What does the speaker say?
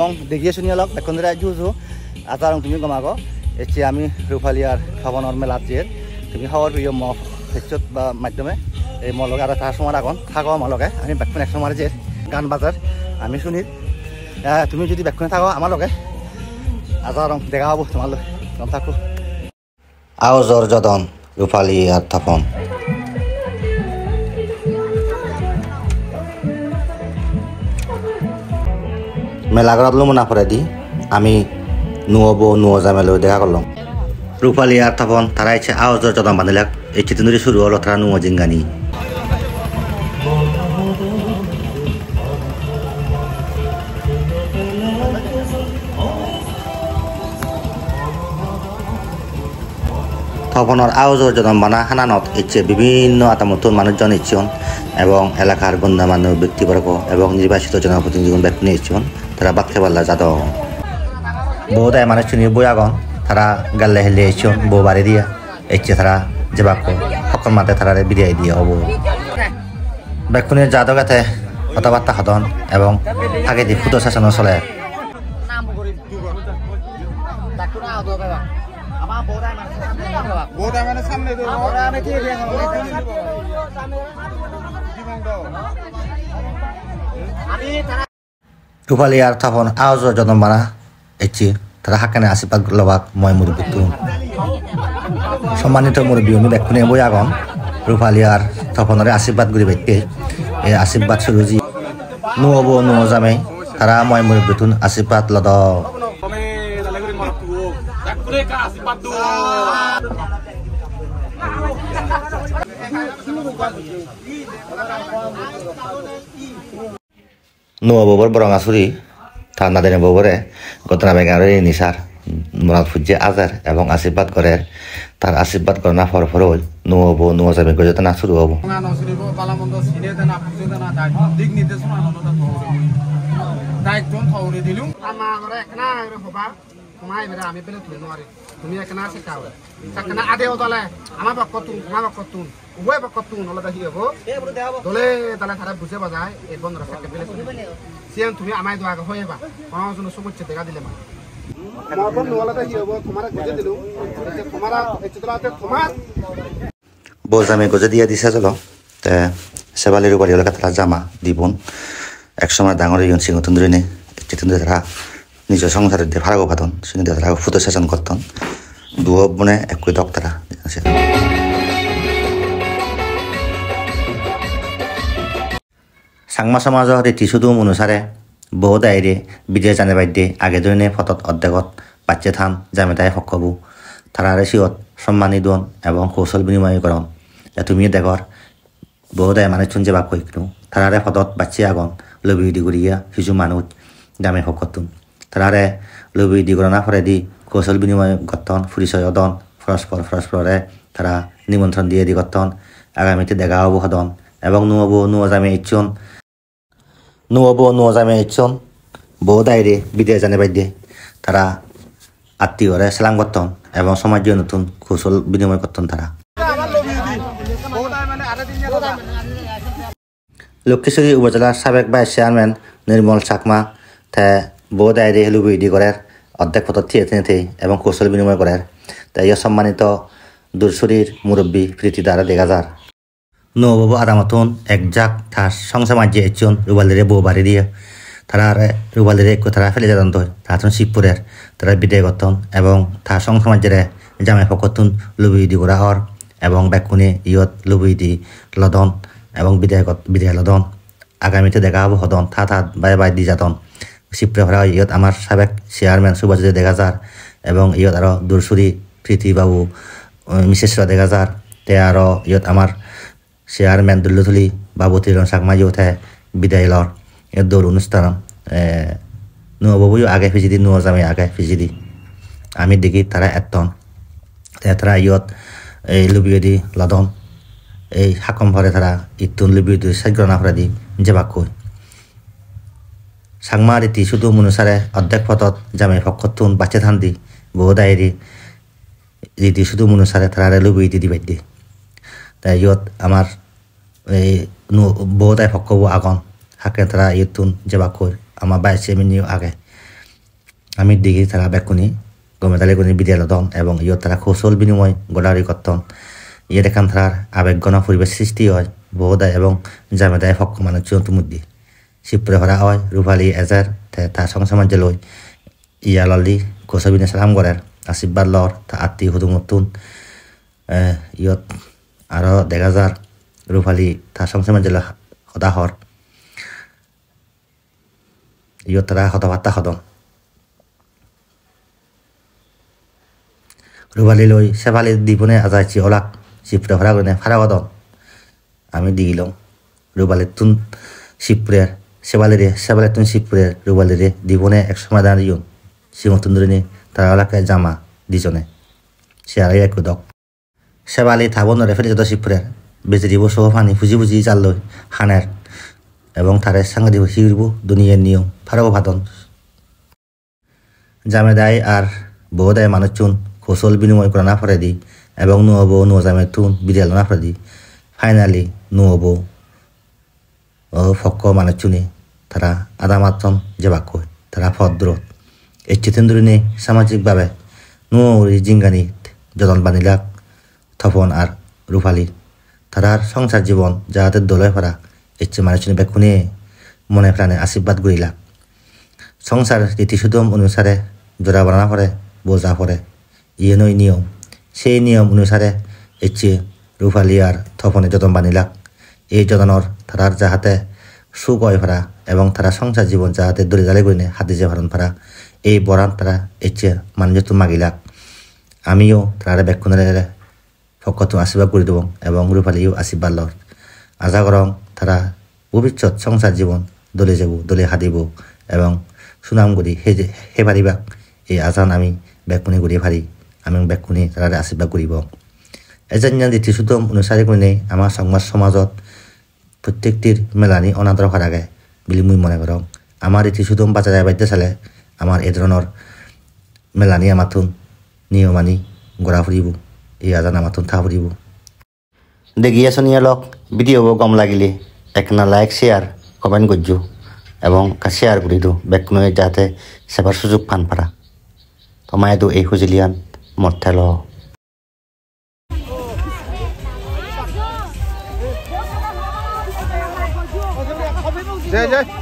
Bong, dekhiye suniye log. Ekhon thora juice ho. Atarong tumi kama ko. Ichi ami rufaliyar khawa normal apje. Tumi khawa piyo mo. Ichot ba matme. E mo log arat ashmara kon. Thakwa mo log hai. Ami backpack ashmara je. Gan bazar. Ami suni. Ya tumi jodi backpack thakwa amal log hai. Atarong dekha abo tumal log. Tum thakho. Aao zor jodon rufaliyar thapon. মেলা করা মেলাঘৰত মোৰ নাফৰেদি আমি যা নুৱজামেলৈ দেখা করলাম রূপালী আর তপন তারা ইচ্ছে আওয়াজ যতন বাঁধিলাক এই চিতন্দুরি শুরু হলো তারা নুয়া জিঙ্গানি ভবনের আওয়াজের যতন বানা হানানত ইচ্ছে বিভিন্ন আতামতন মানুষজন ইচ্ছন এবং এলাকার গণ্যমান্য ব্যক্তিবর্গ এবং নির্বাচিত জনপ্রতিনিধিগণ ব্যক্তি নিয়ে ইচ্ছন তারা বাদ খেবাল্লা যাদ বউ তাই মানুষ চুনি বই আগন তারা গাল্লে হেলে এসন বউ বাড়ি দিয়া এসছে তারা যেবাক সকল মাতে তারা বিদায় দিয়ে হব যাদ জাদগাতে কথাবার্তা সাধন এবং আগে দি ফুটো শাসন চলে আমি তারা টুফালি আর থাপন আওয়াজ যতমারা এচি তারা হাকানে আশীর্বাদ লবাক মই মুরব্বী তুন সম্মানিত মুরব্বী অনু দেখুন বই আগন রূপালী আর থাপনরে আশীর্বাদ করি বাইতে এই আশীর্বাদ সুরুজি নু অব নু জামে তারা মই মুরব্বী তুন আশীর্বাদ লদ nuwa bobor borong asuri ta nadene bobore gotna bengarori nisar মরাদ ফুজ্জে আজার এবং আশীর্বাদ করে তার আশীর্বাদ করে না ফরফর ফর নুব নুব যাবে গজতে না শুরু হব দায়িত্ব দিলুম আমরা সোমাই বেলা আমি গজে দিয়া দিছা জল তে চেবালিৰ বাৰী তাৰা জামা দিবোন একসময় ডাঙৰ ইয়ন চিঙতন ধৰি নে ধৰা নিজ সংসারের ফারাগো পাতন সে কিন্তু তারা ফুতে শাসন করতেন দু বোনে একই দক্তারা আছে সাংমা সমাজৰ ৰীতিচুদুম অনুসাৰে বহুত আইৰে বিদেশ জানে বাদ্যে আগে ধৰণে ফটত অৰ্ধেকত বাচ্চে থান জামেতাই সকবু তাৰাৰে চিঞত সন্মানী দোন এবং কৌশল বিনিময়কৰণ তুমি দেগৰ বহুত আই মানে চুঞ্জে বাক কৈকনো তাৰাৰে ফটত বাচ্চে আগন লবি ডিগুৰিয়া সিজু মানুহ জামে সকতুন Terare lebih di Corona Faredi কৌশল বিনিময় করতন পরিচয় অদন পরস্পর পরস্পরে তারা নিমন্ত্রণ দিয়ে দি করতন আগামীতে দেখা হব হদন এবং নুয়াব নুয়া জামে ইচ্ছন নুয়াব নুয়া জামে ইচ্ছন বউ দায়রে বিদায় জানে বাইদে তারা আত্মীয়রে সেলাম করতন এবং সমাজে নতুন কৌশল বিনিময় করতন তারা লক্ষ্মীশ্বরী উপজেলার সাবেক ভাইস চেয়ারম্যান নির্মল চাকমা তে বহুত আইরে হেলু বিডি করার অর্ধেক পথ থিয়েতে নেতে এবং কৌশল বিনিময় করার তাই সম্মানিত দূরসুরির মুরব্বী প্রীতি দ্বারা দেখা যার নৌবাবু এক একজাক তার সংসার মাঝে একজন রুবালের বউ বাড়ি দিয়ে তারা রুবালের একটু তারা ফেলে যেতন তো তাহাতুন শিবপুরের তারা বিদায় করতন এবং তার সংসার মাঝে জামে ফকতুন লুবিদি করা হর এবং ব্যাকুনে ইয়ত লুবিদি লদন এবং বিদায় বিদায় লদন আগামীতে দেখা হবো হদন থা থা বাই বাই দি যাতন ক্ষিপ্ৰ ইয়ত আমার সাবেক চেয়ারম্যান সুভাষজ্যোতি দেগাজাৰ এবং ইয়ত আরও দুৰচুৰী প্ৰীতি বাবু মিছেশ্ৰ দেগাজাৰ তে আরও ইয়ত আমার চেয়ারম্যান দুল্লুথুলি বাবু তিৰণ চাকমাই উঠে বিদায় লর ইয়ত দৌৰ অনুষ্ঠান নুবাবুও আগে ফিজি দি নুজামে আগে ফিজি দি আমি দেখি তারা এতন তারা ইয়ত এই লুবিয়ে দি লদন এই হাকম ভরে তারা ইতুন লুবিয়ে দি সাগ্র নাফরা দি যে কই সাংমা রীতি চুদুম মনুসারে অর্ধেক পথত জামে ভকতথুন বাচে থান্দি বহুদায় রীতি চুদুম মনুসারে তাৰাৰে লুবি দি দি বাদ্যি তাই ইয়ত আমার এই বহুদায় ভকব আগন হাকে ইয়ুন ইয়তুন কই আমার বাইছে মিনিও আগে আমি দিঘি তারা বেকুনি গমেদালি গুণি বিদ্যালদন এবং ইয়ত তারা কৌশল বিনিময় গোলারি কর্তন ইয়ে দেখান তার আবেগগণ পরিবেশ সৃষ্টি হয় বহুদায় এবং জামেদায় হক মানুষ মধ্যে চিপ্ৰেভৰা হয় ৰূপালী এজেৰ তাৰ সং সমাজলৈ ইয়ালি কচবিনে চালাম কৰে আশীৰ্বাদ লর তা আত্মি হুদু মতুন ইয়ত আৰু দেগাজার রূপালী তার সঙ্গে সদা হর ইয়ত তারা হতবার্তা হদম রূপালী লই সেফালি দিবনে আজাইছি অলাক শিবরে ফারা গনে ফারা আমি দিগিলাম রূপালী তুন শিবপুরের 세발레리 세발레톤 시프레 르발레리 니본의 엑스마다리온 시몬톤드르니 다라라카 자마 디존에 시아라야 쿠덕 세발리 다본 레페리저도 시프레 বেজরিব সহ পানি ফুজি ফুজি চাল হানের এবং তারে দিব শিবু দুনিয়ার নিয়ম ফারব ভাদন জামে দায় আর বহু দায় মানুষ চুন কৌশল বিনিময় করা না ফেরে দি এবং নুয় বউ নুয় জামে তুন বিড়াল না ফেরে দি ফাইনালি নুয় বউ ও ফক্ক মানুষ চুনে তারা আদা মাতন আদামাতন জেবাকো তারা এই চিতেন্দ্রী সামাজিকভাবে জিঙ্গানি যতন বানিলাক থপন আর রূপালী তারার সংসার জীবন যাহাতে দোলে ফারা ইচ্ছে মানুষের বেকুনে মনে প্রাণে আশীর্বাদ গড়িলা সংসার রীতিসুদম অনুসারে জোড়া বানা করে বোঝা করে ইয়ে নই নিয়ম সেই নিয়ম অনুসারে ইচ্ছে রূপালী আর থপনে যতন বানিলাক এই যতনর তারার যাহাতে সুকয় ভাড়া এবং তারা সংসার জীবন যাহাতে দূরে জালে গুনে হাতে যে ভারণ ভাড়া এই বরান তারা এচে মানুষ তো মাগিলাক আমিও তারা বেক্ষণের ফকত আশীর্বাদ করে দেব এবং রূপালীও আশীর্বাদ লর আজা গরম তারা ভবিষ্যৎ সংসার জীবন দলে যাব দলে হাতিব এবং সুনাম করি হে হে পারিবাক এই আজান আমি বেক্ষণে করি ভারি আমি বেক্ষণে তারা আশীর্বাদ করিব এজন্য দ্বিতীয় সুতম অনুসারে গুণে আমাৰ সংবাদ সমাজত প্রত্যেকটির মেলানি অনাদর আগে বুলি মুই মনে করং আমার এটি শুধু বাঁচা যায় বাইতে চালে আমাৰ এই ধৰণৰ মেলানি আমাথুন নিয়মানি গড়া ফুৰিব এই আজান আমাথুন থা ফুৰিব দেখি আছোন ইয়ালক ভিডিঅ'বোৰ গম লাগিলে একনা লাইক শেয়ার কমেন্ট কৰিছোঁ এবং শেয়ার করে দিওঁ বেকনৈ যাতে সেবার সুযোগ ফান তোমায় তো এই খুজিলিয়ান মৰ্তেল 来来